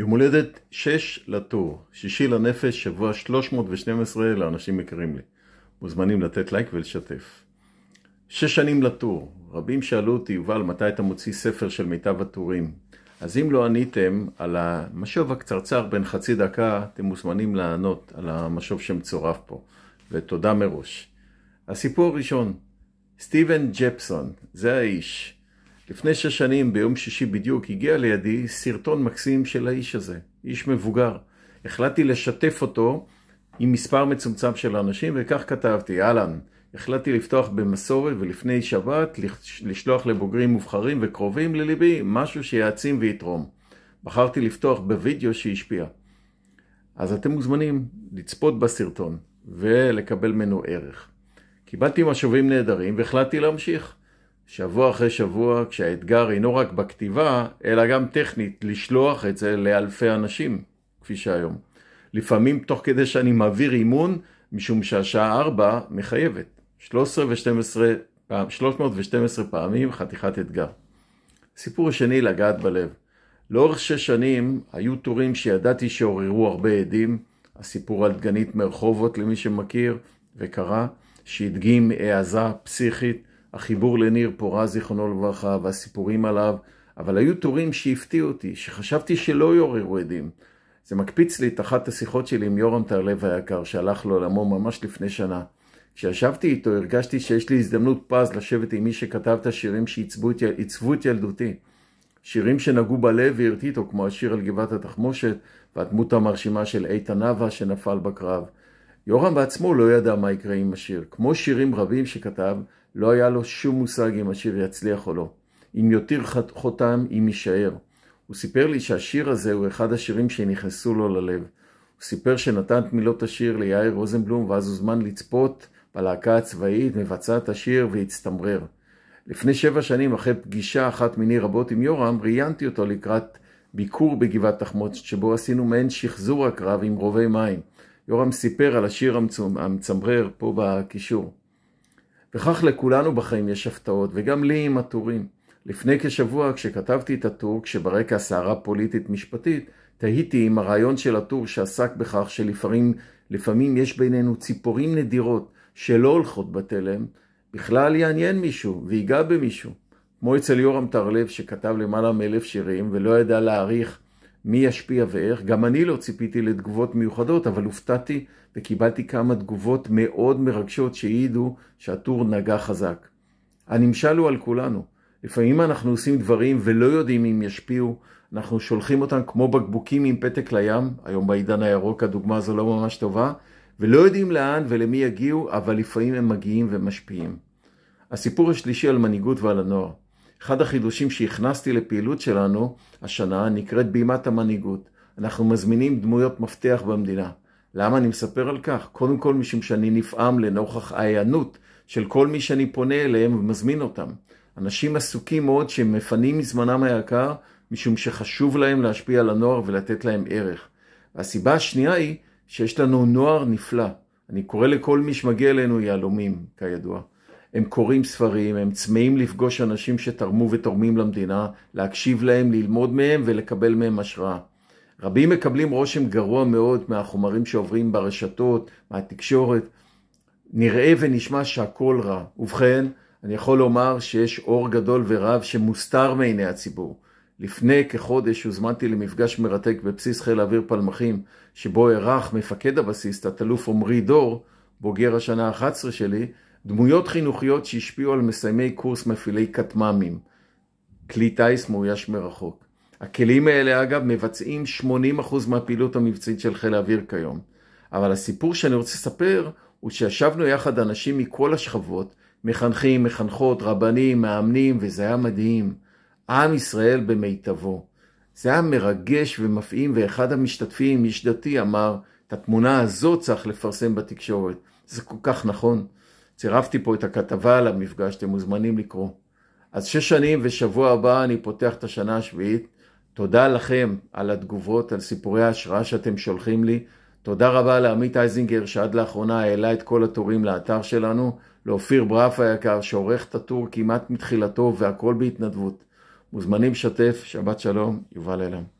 יום הולדת 6 לטור, שישי לנפש, שבוע 312 לאנשים יקרים לי. מוזמנים לתת לייק ולשתף. שש שנים לטור, רבים שאלו אותי, יובל, מתי אתה מוציא ספר של מיטב הטורים? אז אם לא עניתם על המשוב הקצרצר בן חצי דקה, אתם מוזמנים לענות על המשוב שמצורף פה, ותודה מראש. הסיפור הראשון, סטיבן ג'פסון, זה האיש. לפני שש שנים, ביום שישי בדיוק, הגיע לידי סרטון מקסים של האיש הזה, איש מבוגר. החלטתי לשתף אותו עם מספר מצומצם של אנשים, וכך כתבתי, אהלן, החלטתי לפתוח במסורת ולפני שבת לשלוח לבוגרים מובחרים וקרובים לליבי משהו שיעצים ויתרום. בחרתי לפתוח בווידאו שהשפיע. אז אתם מוזמנים לצפות בסרטון ולקבל ממנו ערך. קיבלתי משובים נהדרים והחלטתי להמשיך. שבוע אחרי שבוע, כשהאתגר אינו רק בכתיבה, אלא גם טכנית, לשלוח את זה לאלפי אנשים, כפי שהיום. לפעמים תוך כדי שאני מעביר אימון, משום שהשעה 4 מחייבת. 312 פעמים חתיכת אתגר. סיפור שני, לגעת בלב. לאורך שש שנים היו טורים שידעתי שעוררו הרבה עדים, הסיפור על דגנית מרחובות למי שמכיר וקרא, שהדגים העזה פסיכית, החיבור לניר פורז, זיכרונו לברכה, והסיפורים עליו, אבל היו טורים שהפתיעו אותי, שחשבתי שלא יעוררו עדים. זה מקפיץ לי את אחת השיחות שלי עם יורם טרלב היקר, שהלך לעולמו ממש לפני שנה. כשישבתי איתו הרגשתי שיש לי הזדמנות פז לשבת עם מי שכתב את השירים שעיצבו את, יל... את ילדותי. שירים שנגעו בלב והרטיטו, כמו השיר על גבעת התחמושת והדמות המרשימה של איתן נאווה שנפל בקרב. יורם בעצמו לא ידע מה יקרה עם השיר. כמו שירים רבים שכתב, לא היה לו שום מושג אם השיר יצליח או לא. אם יותיר חותם, אם יישאר. הוא סיפר לי שהשיר הזה הוא אחד השירים שנכנסו לו ללב. הוא סיפר שנתן את מילות השיר ליאיר רוזנבלום ואז הוזמן לצפות בלהקה הצבאית, מבצע את השיר והצטמרר. לפני שבע שנים, אחרי פגישה אחת מיני רבות עם יורם, ראיינתי אותו לקראת ביקור בגבעת תחמוץ, שבו עשינו מעין שחזור הקרב עם רובי מים. יורם סיפר על השיר המצמרר פה בקישור. וכך לכולנו בחיים יש הפתעות, וגם לי עם הטורים. לפני כשבוע, כשכתבתי את הטור, כשברקע סערה פוליטית-משפטית, תהיתי אם הרעיון של הטור שעסק בכך שלפעמים יש בינינו ציפורים נדירות שלא הולכות בתלם, בכלל יעניין מישהו ויגע במישהו. כמו אצל יורם טרלב שכתב למעלה מאלף שירים ולא ידע להעריך מי ישפיע ואיך. גם אני לא ציפיתי לתגובות מיוחדות, אבל הופתעתי וקיבלתי כמה תגובות מאוד מרגשות שהעידו שהטור נגע חזק. הנמשל הוא על כולנו. לפעמים אנחנו עושים דברים ולא יודעים אם ישפיעו, אנחנו שולחים אותם כמו בקבוקים עם פתק לים, היום בעידן הירוק הדוגמה הזו לא ממש טובה, ולא יודעים לאן ולמי יגיעו, אבל לפעמים הם מגיעים ומשפיעים. הסיפור השלישי על מנהיגות ועל הנוער. אחד החידושים שהכנסתי לפעילות שלנו השנה נקראת בימת המנהיגות. אנחנו מזמינים דמויות מפתח במדינה. למה אני מספר על כך? קודם כל משום שאני נפעם לנוכח העיינות של כל מי שאני פונה אליהם ומזמין אותם. אנשים עסוקים מאוד שמפנים מזמנם היקר משום שחשוב להם להשפיע על הנוער ולתת להם ערך. הסיבה השנייה היא שיש לנו נוער נפלא. אני קורא לכל מי שמגיע אלינו יהלומים, כידוע. הם קוראים ספרים, הם צמאים לפגוש אנשים שתרמו ותורמים למדינה, להקשיב להם, ללמוד מהם ולקבל מהם השראה. רבים מקבלים רושם גרוע מאוד מהחומרים שעוברים ברשתות, מהתקשורת. נראה ונשמע שהכל רע. ובכן, אני יכול לומר שיש אור גדול ורב שמוסתר מעיני הציבור. לפני כחודש הוזמנתי למפגש מרתק בבסיס חיל האוויר פלמחים, שבו אירח מפקד הבסיס, תת-אלוף עמרי דור, בוגר השנה ה-11 שלי, דמויות חינוכיות שהשפיעו על מסיימי קורס מפעילי כטמ"מים, כלי טיס מאויש מרחוק. הכלים האלה אגב מבצעים 80% מהפעילות המבצעית של חיל האוויר כיום. אבל הסיפור שאני רוצה לספר הוא שישבנו יחד אנשים מכל השכבות, מחנכים, מחנכות, רבנים, מאמנים, וזה היה מדהים. עם ישראל במיטבו. זה היה מרגש ומפעים, ואחד המשתתפים, איש דתי, אמר, את התמונה הזאת צריך לפרסם בתקשורת. זה כל כך נכון. צירפתי פה את הכתבה על המפגש, אתם מוזמנים לקרוא. אז שש שנים ושבוע הבא אני פותח את השנה השביעית. תודה לכם על התגובות, על סיפורי ההשראה שאתם שולחים לי. תודה רבה לעמית אייזינגר שעד לאחרונה העלה את כל התורים לאתר שלנו, לאופיר ברף היקר שעורך את הטור כמעט מתחילתו והכל בהתנדבות. מוזמנים לשתף, שבת שלום, יובל אלם.